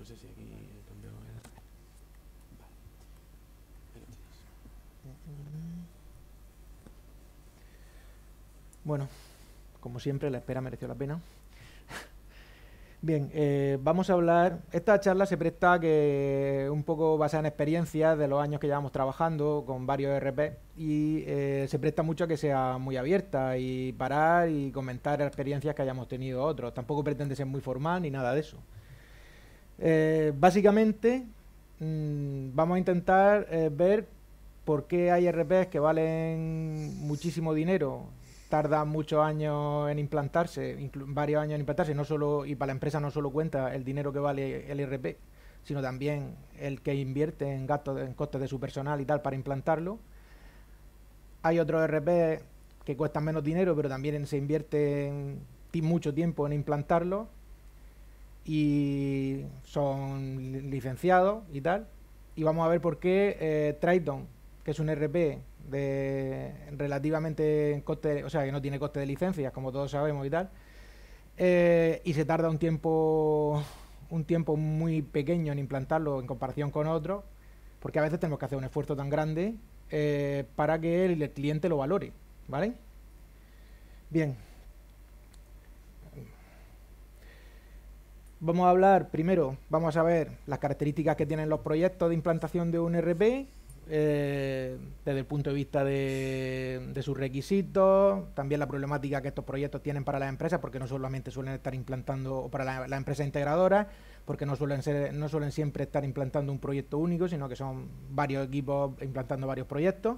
No sé si aquí Bueno, como siempre, la espera mereció la pena. Bien, eh, vamos a hablar. Esta charla se presta que un poco basada en experiencias de los años que llevamos trabajando con varios e RP y eh, se presta mucho a que sea muy abierta y parar y comentar experiencias que hayamos tenido otros. Tampoco pretende ser muy formal ni nada de eso. Eh, básicamente, mm, vamos a intentar eh, ver por qué hay RPs que valen muchísimo dinero, tardan muchos años en implantarse, varios años en implantarse, no solo y para la empresa no solo cuenta el dinero que vale el RP, sino también el que invierte en gastos, en costes de su personal y tal para implantarlo. Hay otros RP que cuestan menos dinero, pero también se invierte mucho tiempo en implantarlo y son licenciados y tal. Y vamos a ver por qué eh, Triton, que es un RP de relativamente en coste, o sea, que no tiene coste de licencias, como todos sabemos y tal, eh, y se tarda un tiempo un tiempo muy pequeño en implantarlo en comparación con otros, porque a veces tenemos que hacer un esfuerzo tan grande eh, para que el cliente lo valore, ¿vale? Bien, Vamos a hablar primero, vamos a ver las características que tienen los proyectos de implantación de un RP eh, desde el punto de vista de, sus requisitos, también la problemática que estos proyectos tienen para las empresas, porque no solamente suelen estar implantando, o para las la empresa integradora, porque no suelen, no suelen siempre estar implantando un proyecto único, sino que son varios equipos implantando varios proyectos.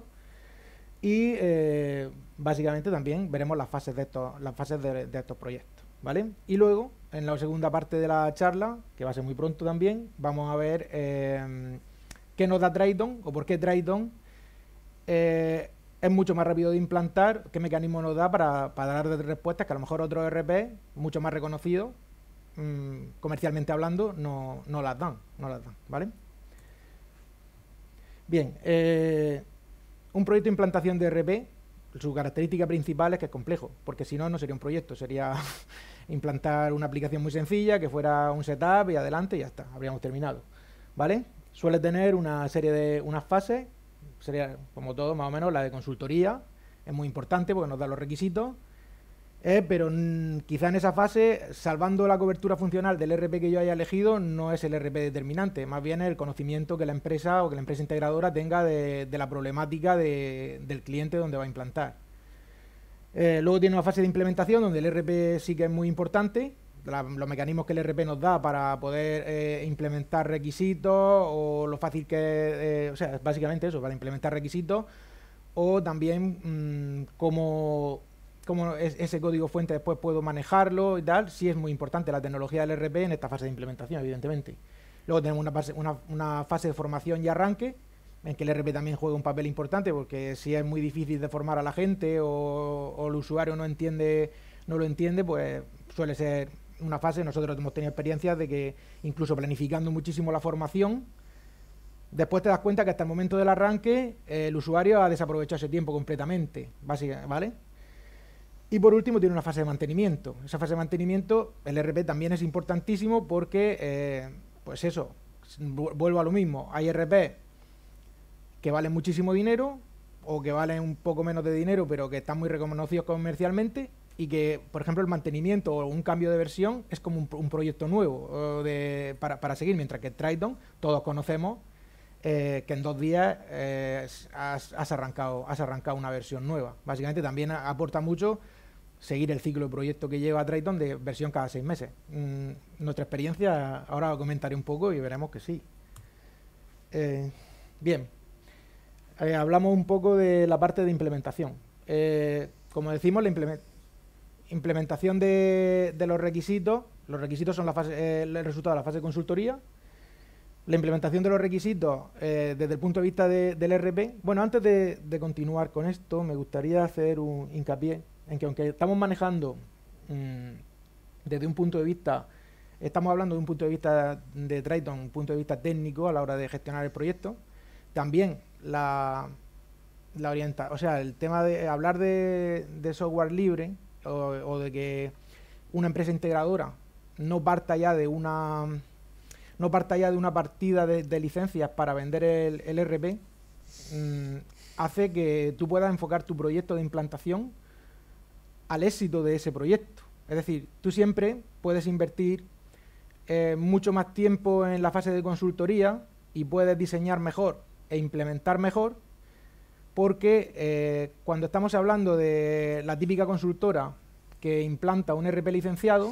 Y eh, básicamente también veremos las fases de las fases de estos proyectos. ¿vale? Y luego, en la segunda parte de la charla, que va a ser muy pronto también, vamos a ver eh, qué nos da Triton o por qué Triton eh, es mucho más rápido de implantar, qué mecanismo nos da para, dar respuestas que a lo mejor otros RP, mucho más reconocidos, mm, comercialmente hablando, no, las dan, ¿vale? Bien, eh, un proyecto de implantación de RP, su característica principal es que es complejo, porque si no, no sería un proyecto, sería implantar una aplicación muy sencilla, que fuera un setup y adelante y ya está, habríamos terminado. ¿Vale? Suele tener una serie de unas fases, sería como todo más o menos la de consultoría, es muy importante porque nos da los requisitos, eh, pero quizá en esa fase, salvando la cobertura funcional del RP que yo haya elegido, no es el RP determinante, más bien el conocimiento que la empresa o que la empresa integradora tenga de, la problemática del cliente donde va a implantar. Eh, luego tiene una fase de implementación donde el e RP sí que es muy importante, los mecanismos que el e RP nos da para poder eh, implementar requisitos o lo fácil que es, eh, o sea, básicamente eso, para implementar requisitos o también mm, cómo, ese código fuente después puedo manejarlo y tal, sí es muy importante la tecnología del e RP en esta fase de implementación, evidentemente. Luego tenemos una fase de formación y arranque, en que el RP también juega un papel importante, porque si es muy difícil de formar a la gente o, el usuario no entiende, no lo entiende, pues suele ser una fase. Nosotros hemos tenido experiencia de que incluso planificando muchísimo la formación, después te das cuenta que hasta el momento del arranque el usuario ha desaprovechado ese tiempo completamente, ¿vale? Y por último tiene una fase de mantenimiento. Esa fase de mantenimiento, el RP también es importantísimo porque, eh, pues eso, vuelvo a lo mismo, hay RP que valen muchísimo dinero o que valen un poco menos de dinero, pero que están muy reconocidos comercialmente y que, por ejemplo, el mantenimiento o un cambio de versión es como un, proyecto nuevo para, seguir, mientras que Triton todos conocemos eh, que en dos días eh, has, arrancado, has arrancado una versión nueva. Básicamente también aporta mucho seguir el ciclo de proyecto que lleva Triton de versión cada seis meses. Mm, nuestra experiencia, ahora comentaré un poco y veremos que sí. Eh, bien, eh, hablamos un poco de la parte de implementación. Eh, como decimos, la implementación de, los requisitos, los requisitos son eh, el resultado de la fase de consultoría, la implementación de los requisitos desde el punto de vista del RP. Bueno, antes de, continuar con esto, me gustaría hacer un hincapié en que aunque estamos manejando mm, desde un punto de vista, estamos hablando de un punto de vista de Triton, un punto de vista técnico a la hora de gestionar el proyecto, también la, la orienta, o sea, el tema de hablar de, software libre o, de que una empresa integradora no parta ya de una no parta ya de una partida de, licencias para vender el, RP mm, hace que tú puedas enfocar tu proyecto de implantación al éxito de ese proyecto. Es decir, tú siempre puedes invertir eh, mucho más tiempo en la fase de consultoría y puedes diseñar mejor e implementar mejor, porque eh, cuando estamos hablando de la típica consultora que implanta un RP licenciado,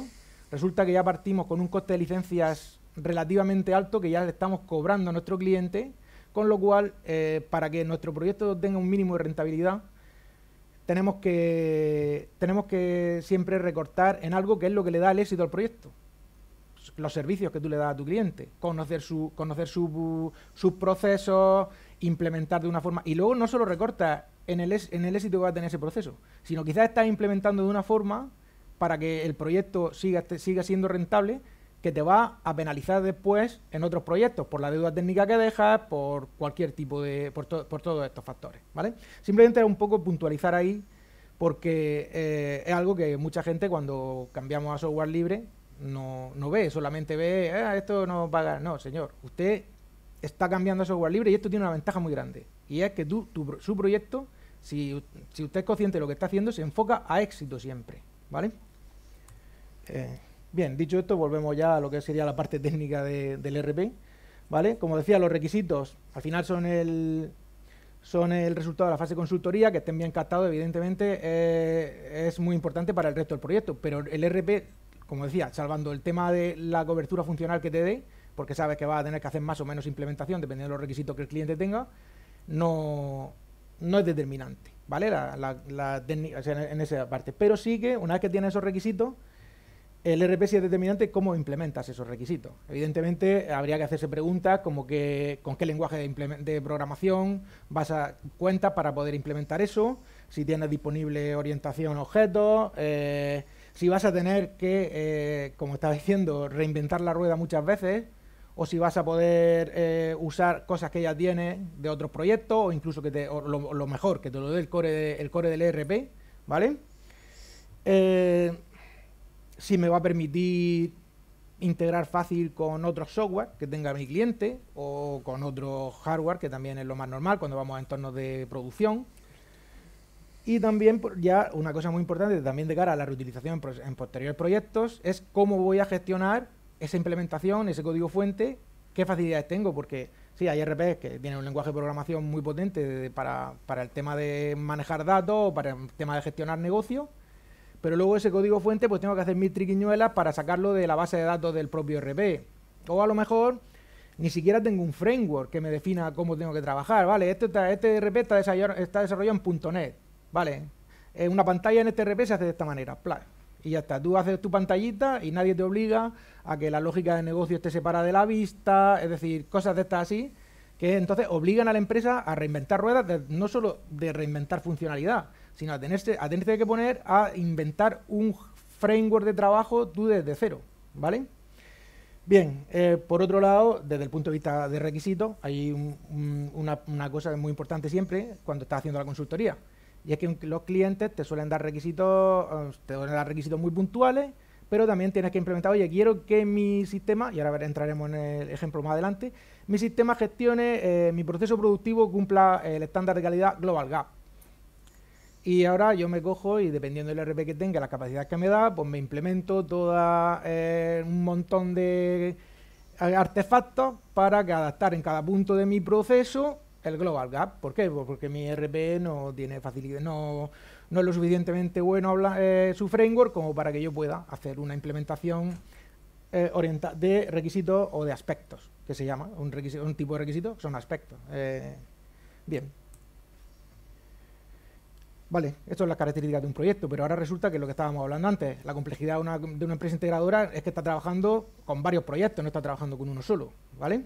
resulta que ya partimos con un coste de licencias relativamente alto que ya le estamos cobrando a nuestro cliente, con lo cual, eh, para que nuestro proyecto tenga un mínimo de rentabilidad, tenemos que, tenemos que siempre recortar en algo que es lo que le da el éxito al proyecto los servicios que tú le das a tu cliente, conocer su, conocer sus procesos, implementar de una forma. Y luego no solo recorta en el, éxito que va a tener ese proceso, sino quizás estás implementando de una forma para que el proyecto siga, siga siendo rentable, que te va a penalizar después en otros proyectos, por la deuda técnica que dejas, por cualquier tipo de. por, todos estos factores. ¿Vale? Simplemente un poco puntualizar ahí porque eh, es algo que mucha gente cuando cambiamos a software libre no, no ve, solamente ve, ah, esto no paga. No, señor, usted está cambiando a software libre y esto tiene una ventaja muy grande. Y es que tu, su proyecto, si, usted es consciente de lo que está haciendo, se enfoca a éxito siempre. ¿Vale? Eh, bien, dicho esto, volvemos ya a lo que sería la parte técnica del RP. ¿Vale? Como decía, los requisitos al final son el, son el resultado de la fase de consultoría, que estén bien captados, evidentemente, eh, es muy importante para el resto del proyecto, pero el RP como decía, salvando el tema de la cobertura funcional que te dé, porque sabes que vas a tener que hacer más o menos implementación dependiendo de los requisitos que el cliente tenga, no, no es determinante, ¿vale? La, en esa parte. Pero sí que una vez que tienes esos requisitos, el RP sí es determinante cómo implementas esos requisitos. Evidentemente, habría que hacerse preguntas como que con qué lenguaje de, programación vas a cuenta para poder implementar eso, si tienes disponible orientación a objetos, eh, si vas a tener que, eh, como estaba diciendo, reinventar la rueda muchas veces, o si vas a poder eh, usar cosas que ya tiene de otros proyectos, o incluso que lo, mejor, que te lo dé el core, del ERP, ¿vale? Eh, si me va a permitir integrar fácil con otros software que tenga mi cliente o con otro hardware, que también es lo más normal cuando vamos a entornos de producción. Y también, ya una cosa muy importante, también de cara a la reutilización en, posteriores proyectos, es cómo voy a gestionar esa implementación, ese código fuente, qué facilidades tengo, porque sí, hay rp que tienen un lenguaje de programación muy potente para, el tema de manejar datos, o para el tema de gestionar negocios, pero luego ese código fuente pues tengo que hacer mil triquiñuelas para sacarlo de la base de datos del propio RP. O a lo mejor ni siquiera tengo un framework que me defina cómo tengo que trabajar, ¿vale? Este, este RP está desarrollado, está desarrollado en .NET. Vale, eh, una pantalla en TRP este se hace de esta manera, plan, y ya está. Tú haces tu pantallita y nadie te obliga a que la lógica de negocio esté separada de la vista, es decir, cosas de estas así, que entonces obligan a la empresa a reinventar ruedas, no solo de reinventar funcionalidad, sino a tenerse, a que poner a inventar un framework de trabajo tú desde cero, ¿vale? Bien, eh, por otro lado, desde el punto de vista de requisitos, hay una, una cosa muy importante siempre cuando estás haciendo la consultoría y es que los clientes te suelen dar requisitos, ah, te suelen dar requisitos muy puntuales, pero también tienes que implementar, oye, quiero que mi sistema, y ahora entraremos en el ejemplo más adelante, mi sistema gestione, eh, mi proceso productivo cumpla eh, el estándar de calidad Global Gap. Y ahora yo me cojo y dependiendo del RP que tenga, la capacidad que me da, pues me implemento toda eh, un montón de artefactos para que adaptar en cada punto de mi proceso el global gap. ¿Por qué? Pues porque mi RP no tiene facilidad, no, no es lo suficientemente bueno habla, eh, su framework como para que yo pueda hacer una implementación eh, de requisitos o de aspectos, que se llama, un, requisito, un tipo de que son aspectos. Eh, bien. Vale, esto es la característica de un proyecto, pero ahora resulta que lo que estábamos hablando antes, la complejidad de una, de una empresa integradora es que está trabajando con varios proyectos, no está trabajando con uno solo, ¿vale?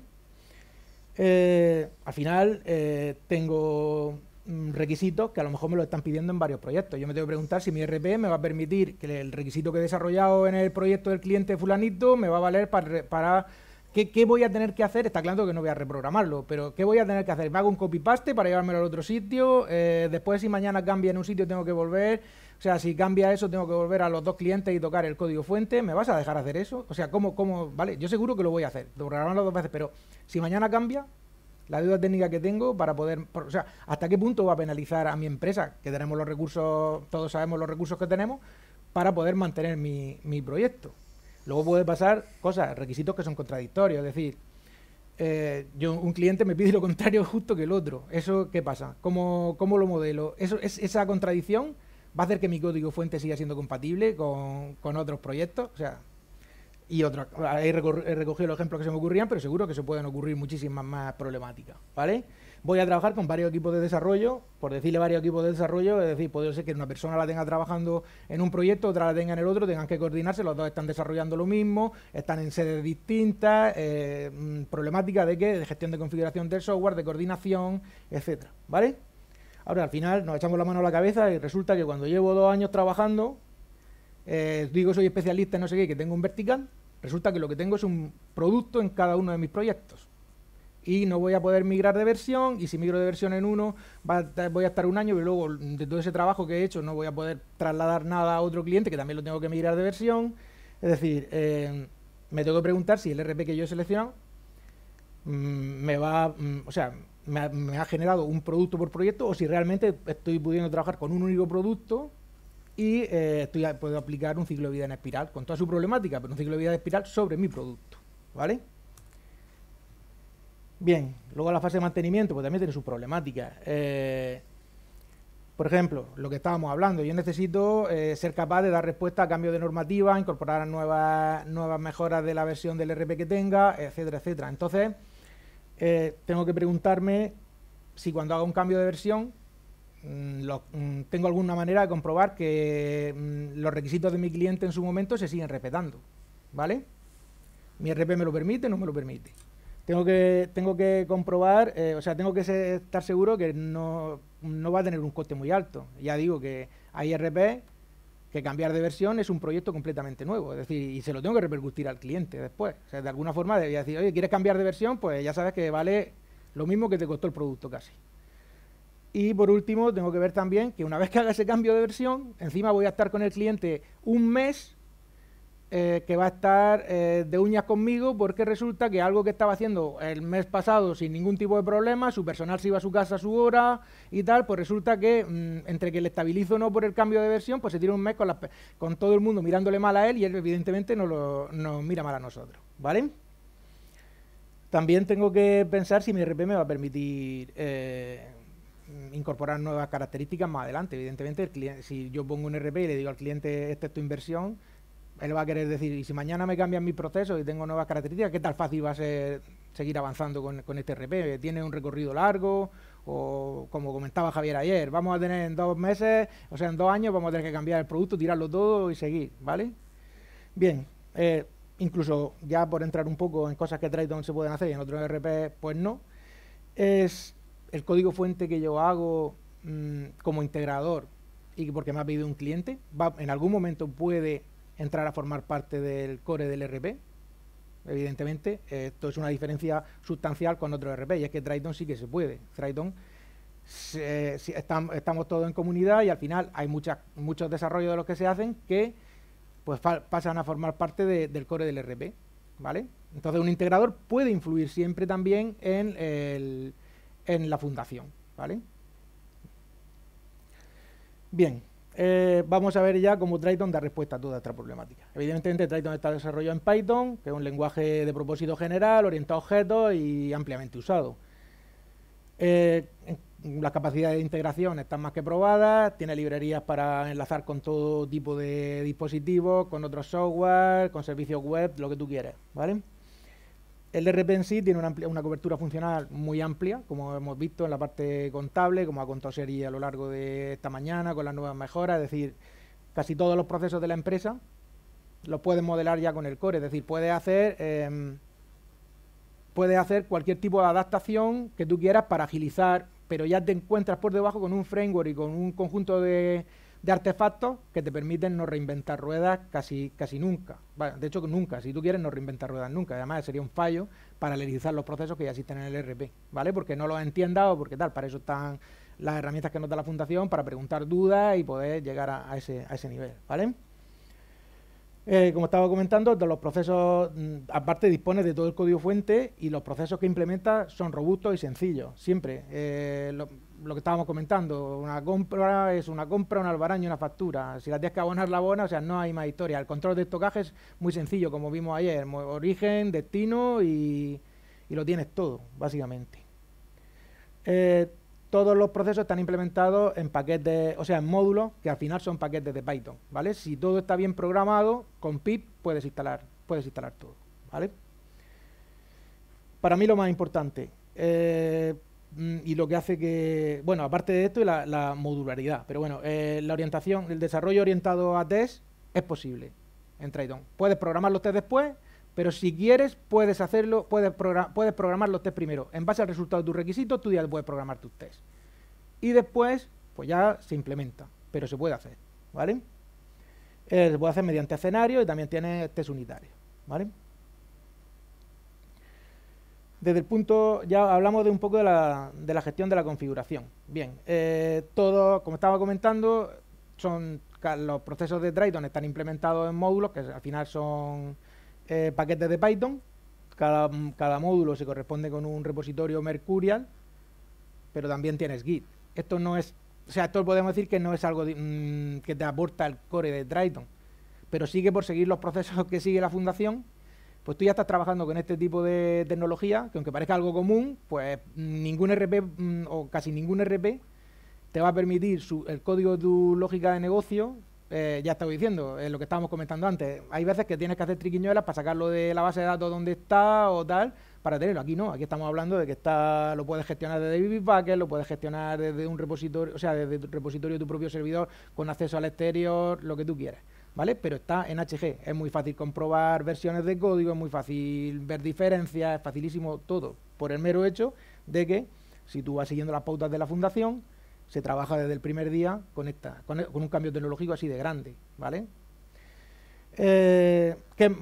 Eh, al final eh, tengo mm, requisitos que a lo mejor me lo están pidiendo en varios proyectos. Yo me tengo que preguntar si mi RP me va a permitir que el requisito que he desarrollado en el proyecto del cliente fulanito me va a valer para ¿Qué, voy a tener que hacer? Está claro que no voy a reprogramarlo, pero ¿qué voy a tener que hacer? ¿Me hago un copy-paste para llevármelo al otro sitio? Eh, después, si mañana cambia en un sitio, tengo que volver. O sea, si cambia eso, tengo que volver a los dos clientes y tocar el código fuente. ¿Me vas a dejar hacer eso? O sea, ¿cómo? cómo vale, yo seguro que lo voy a hacer, Lo las dos veces, pero si mañana cambia, la deuda técnica que tengo para poder... o sea, ¿hasta qué punto va a penalizar a mi empresa? Que tenemos los recursos, todos sabemos los recursos que tenemos, para poder mantener mi, mi proyecto. Luego puede pasar cosas, requisitos que son contradictorios, es decir, eh, yo, un cliente me pide lo contrario justo que el otro. ¿Eso qué pasa? ¿Cómo, lo modelo? ¿Esa contradicción va a hacer que mi código fuente siga siendo compatible con, otros proyectos? O sea, y otros. He recogido los ejemplos que se me ocurrían, pero seguro que se pueden ocurrir muchísimas más problemáticas. ¿Vale? voy a trabajar con varios equipos de desarrollo, por decirle varios equipos de desarrollo, es decir, puede ser que una persona la tenga trabajando en un proyecto, otra la tenga en el otro, tengan que coordinarse, los dos están desarrollando lo mismo, están en sedes distintas, eh, mm, problemática de qué, de gestión de configuración del software, de coordinación, etcétera, ¿vale? Ahora, al final nos echamos la mano a la cabeza y resulta que cuando llevo dos años trabajando, eh, digo soy especialista en no sé qué, que tengo un vertical, resulta que lo que tengo es un producto en cada uno de mis proyectos y no voy a poder migrar de versión y si migro de versión en uno voy a estar un año y luego de todo ese trabajo que he hecho no voy a poder trasladar nada a otro cliente que también lo tengo que migrar de versión. Es decir, eh, me tengo que preguntar si el RP que yo he seleccionado mm, me va, mm, o sea, me ha, generado un producto por proyecto o si realmente estoy pudiendo trabajar con un único producto y eh, estoy puedo aplicar un ciclo de vida en espiral con toda su problemática, pero un ciclo de vida en espiral sobre mi producto, ¿vale? Bien, luego la fase de mantenimiento, pues también tiene sus problemáticas. Eh, por ejemplo, lo que estábamos hablando, yo necesito eh, ser capaz de dar respuesta a cambios de normativa, incorporar nuevas, nuevas mejoras de la versión del RP que tenga, etcétera, etcétera. Entonces, eh, tengo que preguntarme si cuando hago un cambio de versión, mm, mm, tengo alguna manera de comprobar que mm, los requisitos de mi cliente en su momento se siguen respetando. ¿Vale? Mi RP me lo permite, no me lo permite tengo que, tengo que comprobar, eh, o sea, tengo que estar seguro que no, va a tener un coste muy alto. Ya digo que hay IRP, que cambiar de versión es un proyecto completamente nuevo, es decir, y se lo tengo que repercutir al cliente después. O sea, de alguna forma debía decir, oye, ¿quieres cambiar de versión? Pues ya sabes que vale lo mismo que te costó el producto casi. Y por último, tengo que ver también que una vez que haga ese cambio de versión, encima voy a estar con el cliente un mes eh, que va a estar eh, de uñas conmigo porque resulta que algo que estaba haciendo el mes pasado sin ningún tipo de problema, su personal se iba a su casa a su hora y tal, pues resulta que mm, entre que le estabilizo o no por el cambio de versión, pues se tira un mes con, todo el mundo mirándole mal a él y él evidentemente no lo, nos mira mal a nosotros, ¿vale? También tengo que pensar si mi RP me va a permitir... Eh, incorporar nuevas características más adelante. Evidentemente, si yo pongo un RP y le digo al cliente, esta es tu inversión, él va a querer decir, y si mañana me cambian mis procesos y tengo nuevas características, ¿qué tan fácil va a ser seguir avanzando con, este RP? ¿Tiene un recorrido largo? O como comentaba Javier ayer, vamos a tener en dos meses, o sea, en dos años vamos a tener que cambiar el producto, tirarlo todo y seguir, ¿vale? Bien, eh, incluso ya por entrar un poco en cosas que Triton se pueden hacer y en otros RP, pues no, es el código fuente que yo hago mm, como integrador y porque me ha pedido un cliente, en algún momento puede entrar a formar parte del core del RP. Evidentemente, eh, esto es una diferencia sustancial con otro RP, y es que Triton sí que se puede. Triton estamos todos en comunidad y al final hay muchos desarrollos de los que se hacen que pues pasan a formar parte del core del RP, ¿vale? Entonces un integrador puede influir siempre también en, la fundación, ¿vale? Bien, eh, vamos a ver ya cómo Triton da respuesta a toda esta problemática. Evidentemente, Triton está desarrollado en Python, que es un lenguaje de propósito general, orientado a objetos y ampliamente usado. Eh, las capacidades de integración están más que probadas, tiene librerías para enlazar con todo tipo de dispositivos, con otros software, con servicios web, lo que tú quieras, ¿vale? El RP en sí tiene una, cobertura funcional muy amplia, como hemos visto en la parte contable, como ha contado Seri a lo largo de esta mañana, con las nuevas mejoras, es decir, casi todos los procesos de la empresa los puedes modelar ya con el core, es decir, puede hacer, em, puedes hacer cualquier tipo de adaptación que tú quieras para agilizar, pero ya te encuentras por debajo con un framework y con un conjunto de, de artefactos que te permiten no reinventar ruedas casi, casi nunca. de hecho, nunca. Si tú quieres, no reinventar ruedas nunca. Además, sería un fallo paralelizar los procesos que ya existen en el RP, ¿vale? Porque no lo entiendas o porque tal. Para eso están las herramientas que nos da la Fundación, para preguntar dudas y poder llegar a, ese, a ese nivel, ¿vale? Eh, como estaba comentando, de los procesos, mm, aparte dispone de todo el código fuente y los procesos que implementa son robustos y sencillos, siempre. Eh, lo, que estábamos comentando, una compra es una compra, un albaraño, una factura. Si la tienes que abonar, la abona, o sea, no hay más historia. El control de estocaje es muy sencillo, como vimos ayer, origen, destino y, lo tienes todo, básicamente. Eh, todos los procesos están implementados en paquetes, o sea, en módulos que al final son paquetes de Python, ¿vale? Si todo está bien programado, con pip puedes instalar, puedes instalar todo, ¿vale? Para mí lo más importante eh, mm, y lo que hace que, bueno, aparte de esto, la, la modularidad, pero bueno, eh, la orientación, el desarrollo orientado a test es posible en Triton. Puedes programar los test después pero si quieres, puedes hacerlo, puedes, puedes programar los test primero. En base al resultado de tus requisitos, tú ya puedes programar tus test. Y después, pues ya se implementa, pero se puede hacer, ¿vale? Eh, se puede hacer mediante escenario y también tiene test unitarios, ¿vale? Desde el punto, ya hablamos de un poco de la, gestión de la configuración. Bien, eh, todo, como estaba comentando, son los procesos de Drayton están implementados en módulos, que al final son eh, paquetes de Python. Cada, cada, módulo se corresponde con un repositorio Mercurial, pero también tienes Git. Esto no es, o sea, esto podemos decir que no es algo mm, que te aporta el core de Triton, pero sí que por seguir los procesos que sigue la fundación, pues tú ya estás trabajando con este tipo de tecnología, que aunque parezca algo común, pues ningún RP mm, o casi ningún RP te va a permitir su, el código de tu lógica de negocio eh, ya estaba diciendo, eh, lo que estábamos comentando antes, hay veces que tienes que hacer triquiñuelas para sacarlo de la base de datos donde está o tal, para tenerlo. Aquí no, aquí estamos hablando de que está, lo puedes gestionar desde Bitbucket, lo puedes gestionar desde un repositorio, o sea, desde tu repositorio de tu propio servidor, con acceso al exterior, lo que tú quieras. ¿Vale? Pero está en HG, es muy fácil comprobar versiones de código, es muy fácil ver diferencias, es facilísimo todo, por el mero hecho de que si tú vas siguiendo las pautas de la fundación, se trabaja desde el primer día con, con, un cambio tecnológico así de grande, ¿vale? Eh,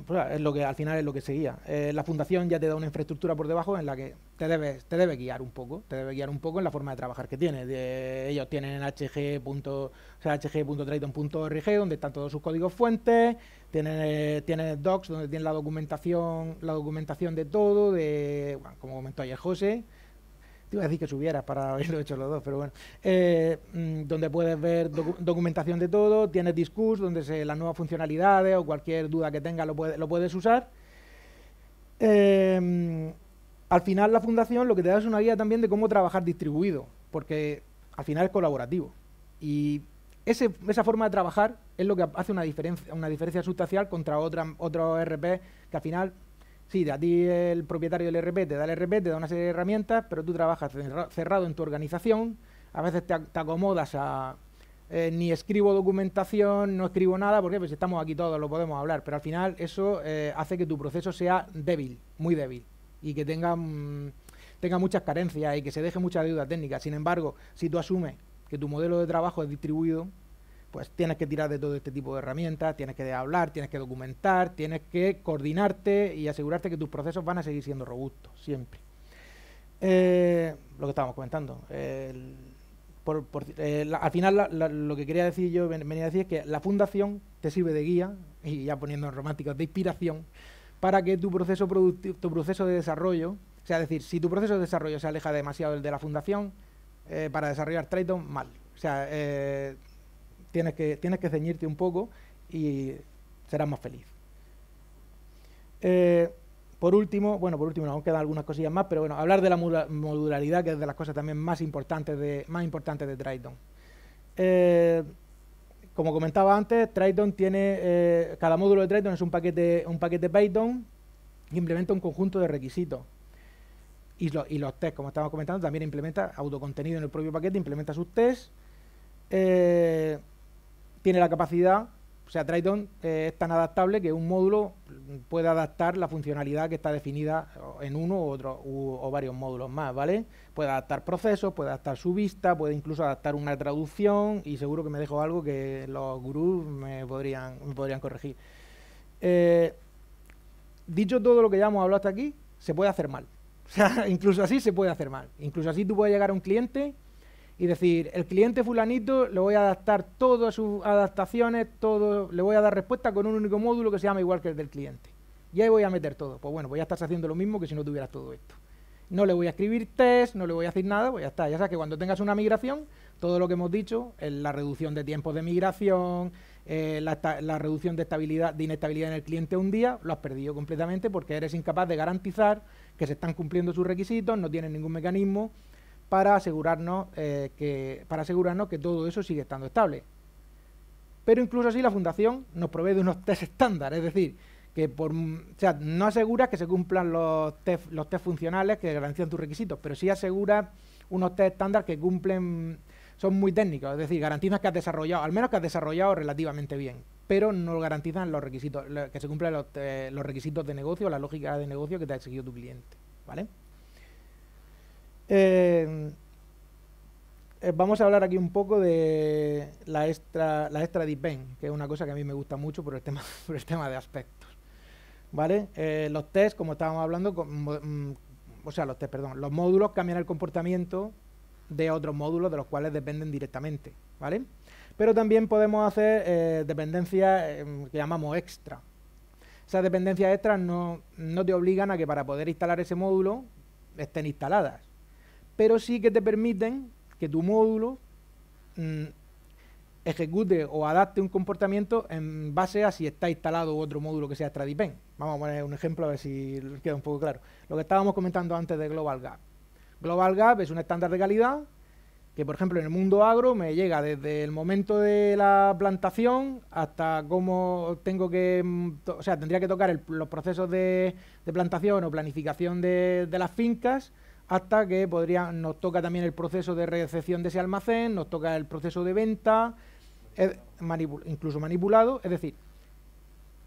pues, es lo que al final es lo que seguía. Eh, la fundación ya te da una infraestructura por debajo en la que te te debe guiar un poco, te debe guiar un poco en la forma de trabajar que tiene. ellos tienen hg. O sea, donde están todos sus códigos fuentes, eh, tienen, docs donde tienen la documentación, la documentación de todo, de como comentó ayer José te iba a decir que subieras para haberlo hecho los dos, pero bueno, eh, mm, donde puedes ver documentación de todo, tienes Discus, donde se, las nuevas funcionalidades o cualquier duda que tengas lo, lo puedes usar. Em, al final la fundación lo que te da es una guía también de cómo trabajar distribuido, porque al final es colaborativo. Y esa forma de trabajar es lo que hace una diferencia, una diferencia sustancial contra otros RP que al final Sí, a ti el propietario del RP te da el te da una serie de herramientas, pero tú trabajas cerrado en tu organización, a veces te, acomodas a... Eh, ni escribo documentación, no escribo nada, porque pues estamos aquí todos, lo podemos hablar, pero al final eso eh, hace que tu proceso sea débil, muy débil, y que tenga, mm, tenga muchas carencias y que se deje mucha deuda técnica. Sin embargo, si tú asumes que tu modelo de trabajo es distribuido, pues tienes que tirar de todo este tipo de herramientas, tienes que hablar, tienes que documentar, tienes que coordinarte y asegurarte que tus procesos van a seguir siendo robustos, siempre. Eh, lo que estábamos comentando. Eh, al final lo que quería decir yo, venía a decir que la fundación te sirve de guía, y ya poniendo en románticos, de inspiración, para que tu proceso, tu proceso de desarrollo, o sea, decir, si tu proceso de desarrollo se aleja demasiado del de la fundación, eh, para desarrollar Triton, mal. O sea, tienes que, tienes que ceñirte un poco y serás más feliz. Eh, por último, bueno, por último, nos quedan algunas cosillas más, pero bueno, hablar de la modularidad, que es de las cosas también más importantes de, más importantes de Triton. Eh, como comentaba antes, Triton tiene, eh, cada módulo de Triton es un paquete, un paquete Python que implementa un conjunto de requisitos. Y, y los test, como estábamos comentando, también implementa autocontenido en el propio paquete, implementa sus tests tiene la capacidad, o sea, Triton eh, es tan adaptable que un módulo puede adaptar la funcionalidad que está definida en uno u otro, o varios módulos más, ¿vale? Puede adaptar procesos, puede adaptar su vista, puede incluso adaptar una traducción y seguro que me dejo algo que los gurús me podrían, corregir. Eh, dicho todo lo que ya hemos hablado hasta aquí, se puede hacer mal. O sea, incluso así se puede hacer mal. Incluso así tú puedes llegar a un cliente y decir, el cliente fulanito le voy a adaptar todas sus adaptaciones, todo, le voy a dar respuesta con un único módulo que se llama igual que el del cliente. Y ahí voy a meter todo. Pues bueno, voy a estar haciendo lo mismo que si no tuvieras todo esto. No le voy a escribir test, no le voy a hacer nada, pues ya está. Ya sabes que cuando tengas una migración, todo lo que hemos dicho, la reducción de tiempos de migración, eh, la, la, reducción de estabilidad, de inestabilidad en el cliente un día, lo has perdido completamente porque eres incapaz de garantizar que se están cumpliendo sus requisitos, no tienes ningún mecanismo para asegurarnos, eh, que, para asegurarnos que todo eso sigue estando estable. Pero incluso así la fundación nos provee de unos test estándar, es decir, que por, mm, no asegura que se cumplan los test, funcionales que garantizan tus requisitos, pero sí asegura unos test estándar que cumplen, son muy técnicos, es decir, garantizan que has desarrollado, al menos que has desarrollado relativamente bien, pero no garantizan los requisitos, que se cumplan eh, los, requisitos de negocio, la lógica de negocio que te ha exigido tu cliente, ¿vale? Em, eh, vamos a hablar aquí un poco de la extra, la extra que es una cosa que a mí me gusta mucho por el tema, por el tema de aspectos. ¿Vale? Eh, los tests, como estábamos hablando, mm, o sea, los test, perdón, los módulos cambian el comportamiento de otros módulos de los cuales dependen directamente, ¿vale? Pero también podemos hacer eh, dependencias em, que llamamos extra. Esas dependencias extras no te obligan a que para poder instalar ese módulo estén instaladas pero sí que te permiten que tu módulo mm, ejecute o adapte un comportamiento en base a si está instalado otro módulo que sea Tradipen. Vamos a poner un ejemplo a ver si queda un poco claro. Lo que estábamos comentando antes de Global Gap. Global Gap es un estándar de calidad que, por ejemplo, en el mundo agro me llega desde el momento de la plantación hasta cómo tengo que, mm, o sea, tendría que tocar los procesos de, plantación o planificación de las fincas hasta que podría, nos toca también el proceso de recepción de ese almacén, nos toca el proceso de venta, incluso manipulado, es decir,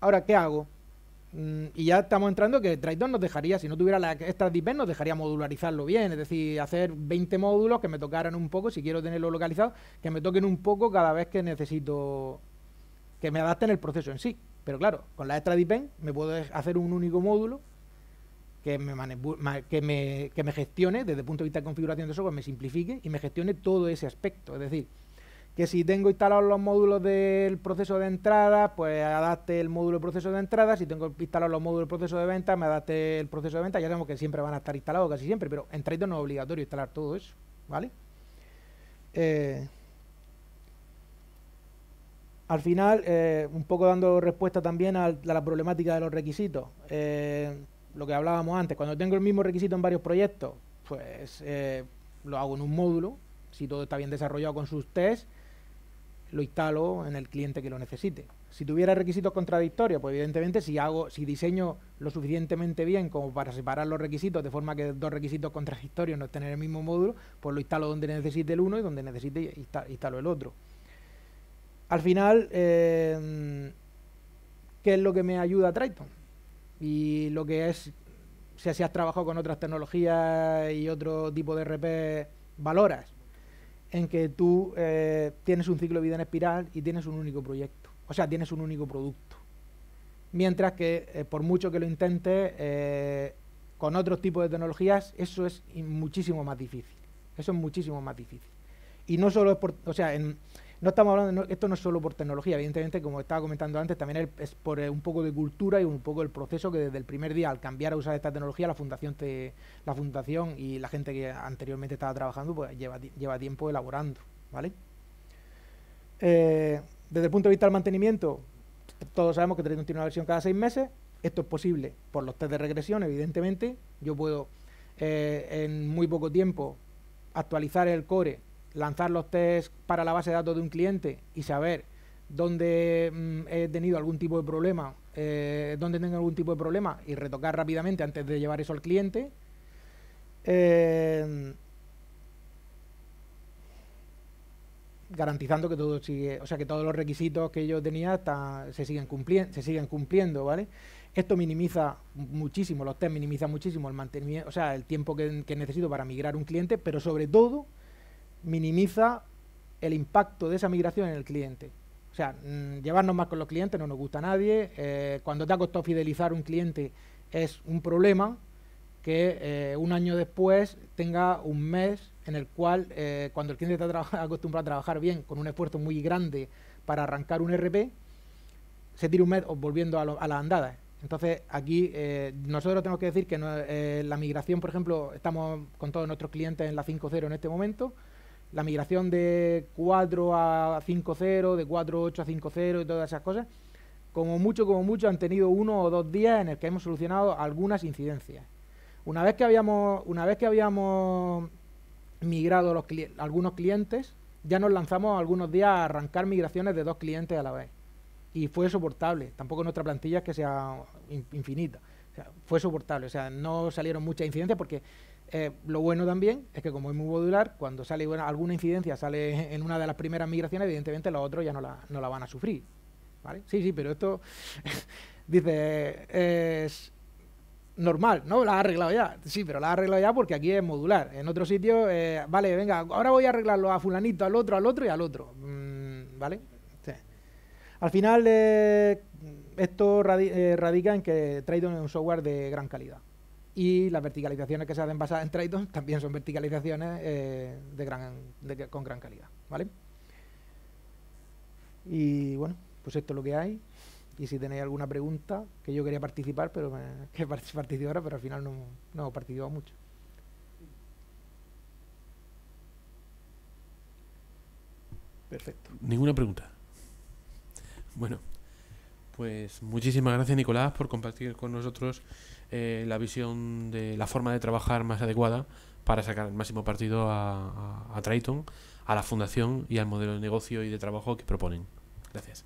ahora, ¿qué hago? Mm, y ya estamos entrando que Triton nos dejaría, si no tuviera la, extra nos dejaría modularizarlo bien, es decir, hacer 20 módulos que me tocaran un poco, si quiero tenerlo localizado, que me toquen un poco cada vez que necesito que me adapten el proceso en sí. Pero claro, con la extra me puedo hacer un único módulo que me, gestione, desde el punto de vista de configuración de software, me simplifique y me gestione todo ese aspecto. Es decir, que si tengo instalados los módulos del proceso de entrada, pues adapte el módulo del proceso de entrada, si tengo instalados los módulos del proceso de venta, me adapte el proceso de venta, ya sabemos que siempre van a estar instalados, casi siempre, pero en no es obligatorio instalar todo eso, ¿vale? Eh, al final, eh, un poco dando respuesta también a la problemática de los requisitos. Eh, lo que hablábamos antes, cuando tengo el mismo requisito en varios proyectos, pues eh, lo hago en un módulo, si todo está bien desarrollado con sus tests, lo instalo en el cliente que lo necesite. Si tuviera requisitos contradictorios, pues evidentemente si hago, si diseño lo suficientemente bien como para separar los requisitos de forma que dos requisitos contradictorios no estén en el mismo módulo, pues lo instalo donde necesite el uno y donde necesite instalo el otro. Al final, eh, ¿qué es lo que me ayuda Triton? y lo que es, si has trabajado con otras tecnologías y otro tipo de RP, valoras en que tú eh, tienes un ciclo de vida en espiral y tienes un único proyecto, o sea, tienes un único producto. Mientras que eh, por mucho que lo intentes, eh, con otros tipos de tecnologías, eso es muchísimo más difícil. Eso es muchísimo más difícil. Y no solo es por, o sea, en, no estamos hablando, esto no es solo por tecnología, evidentemente, como estaba comentando antes, también es por eh, un poco de cultura y un poco el proceso que desde el primer día, al cambiar a usar esta tecnología, la fundación la fundación y la gente que anteriormente estaba trabajando, pues, lleva, lleva tiempo elaborando, ¿vale? Eh, desde el punto de vista del mantenimiento, todos sabemos que tenemos una versión cada seis meses, esto es posible por los test de regresión, evidentemente, yo puedo eh, en muy poco tiempo actualizar el core lanzar los tests para la base de datos de un cliente y saber dónde mm, he tenido algún tipo de problema, eh, dónde tengo algún tipo de problema y retocar rápidamente antes de llevar eso al cliente. Eh, garantizando que todo sigue, o sea que todos los requisitos que yo tenía se siguen cumpliendo, se siguen cumpliendo, ¿vale? Esto minimiza muchísimo, los test minimiza muchísimo el mantenimiento, o sea, el tiempo que, que necesito para migrar un cliente, pero sobre todo minimiza el impacto de esa migración en el cliente. O sea, mm, llevarnos más con los clientes no nos gusta a nadie. Eh, cuando te ha costado fidelizar un cliente es un problema que eh, un año después tenga un mes en el cual, eh, cuando el cliente está acostumbrado a trabajar bien, con un esfuerzo muy grande para arrancar un RP, se tira un mes volviendo a, las andadas. Entonces, aquí nosotros tenemos que decir que la migración, por ejemplo, estamos con todos nuestros clientes en la 5.0 en este momento la migración de 4 a 5.0, de 4.8 a 5.0 y todas esas cosas, como mucho, como mucho han tenido uno o dos días en el que hemos solucionado algunas incidencias. Una vez que habíamos, una vez que habíamos migrado los algunos clientes, ya nos lanzamos algunos días a arrancar migraciones de dos clientes a la vez. Y fue soportable. Tampoco nuestra plantilla es que sea infinita. fue soportable. O sea, no salieron muchas incidencias porque eh, lo bueno también es que como es muy modular, cuando sale alguna incidencia, sale en una de las primeras migraciones, evidentemente los otros ya no la, van a sufrir. ¿vale? Sí, sí, pero esto, dice, es normal, ¿no? La ha arreglado ya. Sí, pero la ha arreglado ya porque aquí es modular. En otro sitio, eh, vale, venga, ahora voy a arreglarlo a fulanito, al otro, al otro y al otro. Mm, ¿Vale? Al final, eh, esto radica en que Triton es un software de gran calidad. Y las verticalizaciones que se hacen basadas en Triton también son verticalizaciones eh, de gran, con gran calidad, ¿vale? Y bueno, pues esto es lo que hay. Y si tenéis alguna pregunta, que yo quería participar, pero que participé ahora, pero al final no, no participado mucho. Perfecto. Ninguna pregunta. Bueno, pues muchísimas gracias Nicolás por compartir con nosotros eh, la visión de la forma de trabajar más adecuada para sacar el máximo partido a, Triton, a la fundación y al modelo de negocio y de trabajo que proponen. Gracias.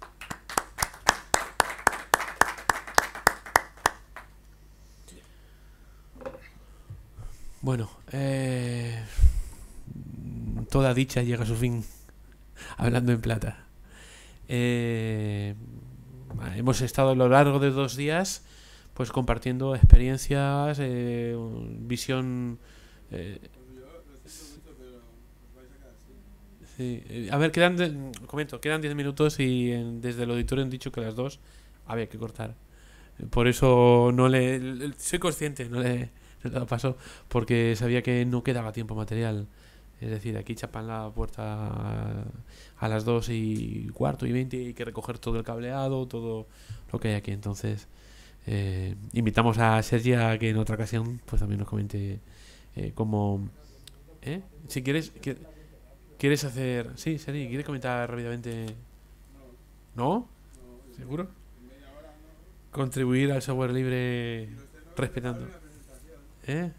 Bueno, eh, toda dicha llega a su fin, hablando en plata. Eh, hemos estado a lo largo de dos días pues compartiendo experiencias, eh, visión... Eh, eh, a ver, quedan, comento, quedan 10 minutos y desde el auditorio han dicho que las 2 había que cortar. Por eso no le... Soy consciente, no le, pasó paso, porque sabía que no quedaba tiempo material. Es decir, aquí chapan la puerta a las 2 y cuarto y 20 y hay que recoger todo el cableado, todo lo que hay aquí. Entonces, eh, invitamos a Sergio a que en otra ocasión pues también nos comente eh, cómo... ¿eh? Si quieres... ¿Quieres hacer...? Sí, Sergio ¿quieres comentar rápidamente...? ¿No? ¿Seguro? Contribuir al software libre respetando. ¿Eh?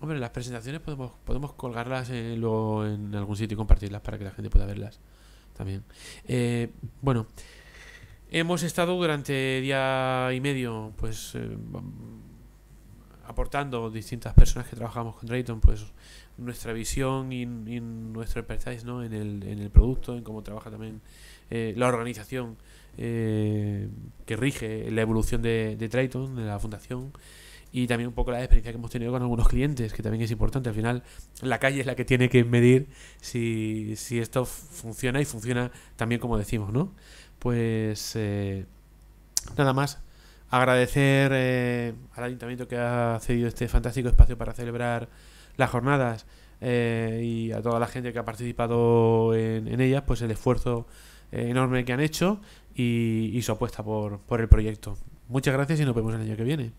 Hombre, las presentaciones podemos, podemos colgarlas en, luego en algún sitio y compartirlas para que la gente pueda verlas también. Eh, bueno, Hemos estado durante día y medio, pues, eh, aportando distintas personas que trabajamos con Triton pues, nuestra visión y, nuestro expertise, ¿no? En el, en el producto, en cómo trabaja también eh, la organización eh, que rige la evolución de, de Triton, de la fundación, y también un poco la experiencia que hemos tenido con algunos clientes, que también es importante. Al final, la calle es la que tiene que medir si, si esto funciona y funciona también como decimos, ¿no? pues eh, nada más. Agradecer eh, al ayuntamiento que ha cedido este fantástico espacio para celebrar las jornadas eh, y a toda la gente que ha participado en, ellas, pues el esfuerzo enorme que han hecho y, su apuesta por, por el proyecto. Muchas gracias y nos vemos el año que viene.